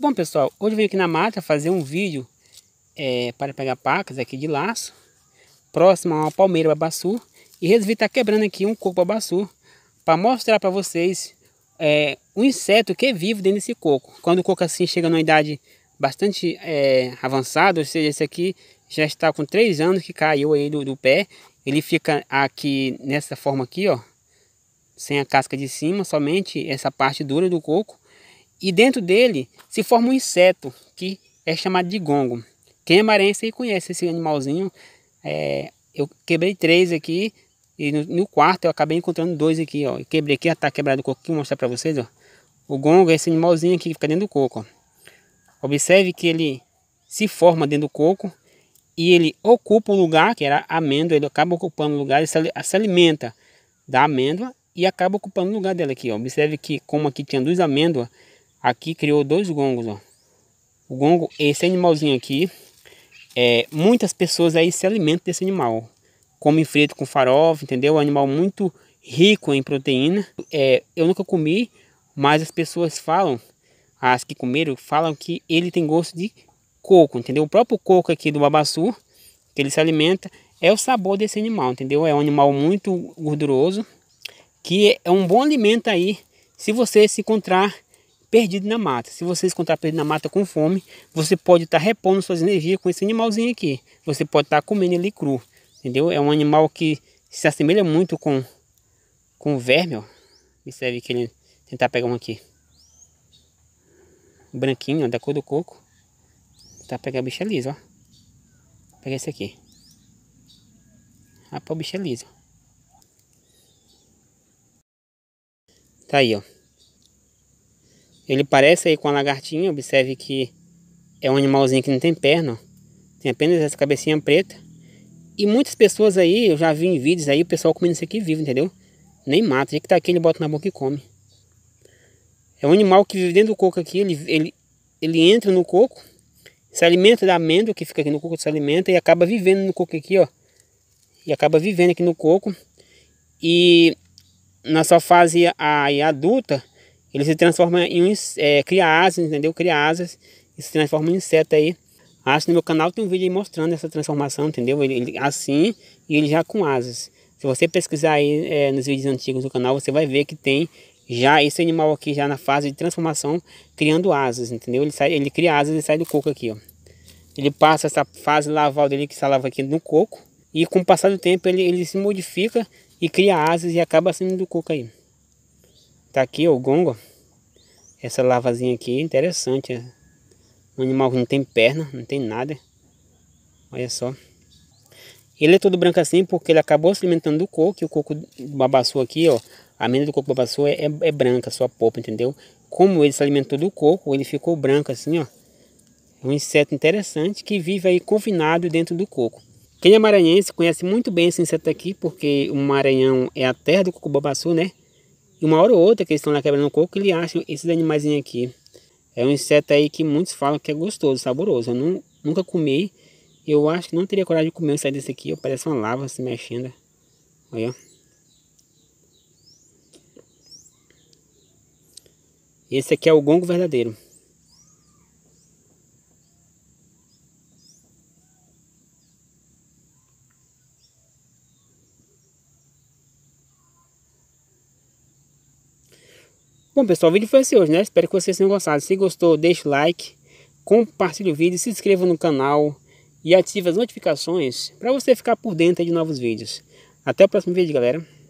Bom pessoal, hoje eu vim aqui na mata fazer um vídeo é, para pegar pacas aqui de laço, próximo a uma palmeira babaçu, e resolvi estar tá quebrando aqui um coco babaçu, para mostrar para vocês é, um inseto que é vive dentro desse coco. Quando o coco assim chega numa idade bastante é, avançada, ou seja, esse aqui já está com 3 anos que caiu aí do, do pé, ele fica aqui nessa forma aqui, ó, sem a casca de cima, somente essa parte dura do coco, e dentro dele se forma um inseto que é chamado de gongo. Quem é marense conhece esse animalzinho. É, eu quebrei três aqui e no, no, quarto eu acabei encontrando dois aqui, ó. Eu quebrei aqui, já está quebrado o coco, vou mostrar para vocês, ó. O gongo é esse animalzinho aqui que fica dentro do coco, ó. Observe que ele se forma dentro do coco e ele ocupa o lugar, que era a amêndoa, ele acaba ocupando o lugar, ele se, se alimenta da amêndoa e acaba ocupando o lugar dela aqui, ó. Observe que como aqui tinha duas amêndoas, Aqui criou dois gongos, ó. O gongo, esse animalzinho aqui, é, muitas pessoas aí se alimentam desse animal. Comem frito com farofa, entendeu? É um animal muito rico em proteína. É, eu nunca comi, mas as pessoas falam, as que comeram, falam que ele tem gosto de coco, entendeu? O próprio coco aqui do babassu que ele se alimenta, é o sabor desse animal, entendeu? É um animal muito gorduroso, que é um bom alimento aí, se você se encontrar perdido na mata. Se você encontrar perdido na mata com fome, você pode estar tá repondo suas energias com esse animalzinho aqui. Você pode estar tá comendo ele cru, entendeu? É um animal que se assemelha muito com, com verme, ó. Observe que ele tentar pegar um aqui. Branquinho, da cor do coco. Tentar pegar a bicha lisa, ó. Pega esse aqui. Rapaz, ah, o bicho é liso. Tá aí, ó. Ele parece aí com a lagartinha, observe que é um animalzinho que não tem perna, tem apenas essa cabecinha preta. E muitas pessoas aí, eu já vi em vídeos aí, o pessoal comendo isso aqui vivo, entendeu? Nem mata, já que tá aqui ele bota na boca e come. É um animal que vive dentro do coco aqui, ele, ele, ele entra no coco, se alimenta da amêndoa que fica aqui no coco, se alimenta e acaba vivendo no coco aqui, ó. E acaba vivendo aqui no coco. E na sua fase aí, adulta, ele se transforma em um é, cria asas, entendeu? Cria asas e se transforma em inseto aí. Acho que no meu canal tem um vídeo mostrando essa transformação, entendeu? Ele, ele, assim e ele já com asas. Se você pesquisar aí é, nos vídeos antigos do canal, você vai ver que tem já esse animal aqui já na fase de transformação, criando asas, entendeu? Ele, sai, ele cria asas e sai do coco aqui, ó. Ele passa essa fase laval dele, que essa lava aqui no coco. E com o passar do tempo ele, ele se modifica e cria asas e acaba saindo do coco aí. Tá aqui ó, o gongo. Essa lavazinha aqui é interessante. É. Um animal que não tem perna, não tem nada. Olha só. Ele é todo branco assim porque ele acabou se alimentando do coco. E o coco babaçu aqui, ó. A mina do coco babaçu é, é, é branca, sua polpa, entendeu? Como ele se alimentou do coco, ele ficou branco assim, ó. É um inseto interessante que vive aí confinado dentro do coco. Quem é maranhense conhece muito bem esse inseto aqui, porque o Maranhão é a terra do coco babaçu, né? E uma hora ou outra que eles estão lá quebrando o coco, eles acham esses animaizinhos aqui. É um inseto aí que muitos falam que é gostoso, saboroso. Eu não, nunca comi. Eu acho que não teria coragem de comer um inseto desse aqui. Parece uma lava se mexendo. Olha, Esse aqui é o gongo verdadeiro. Bom pessoal, o vídeo foi esse hoje, né? Espero que vocês tenham gostado. Se gostou, deixe o like, compartilhe o vídeo, se inscreva no canal e ative as notificações para você ficar por dentro de novos vídeos. Até o próximo vídeo, galera.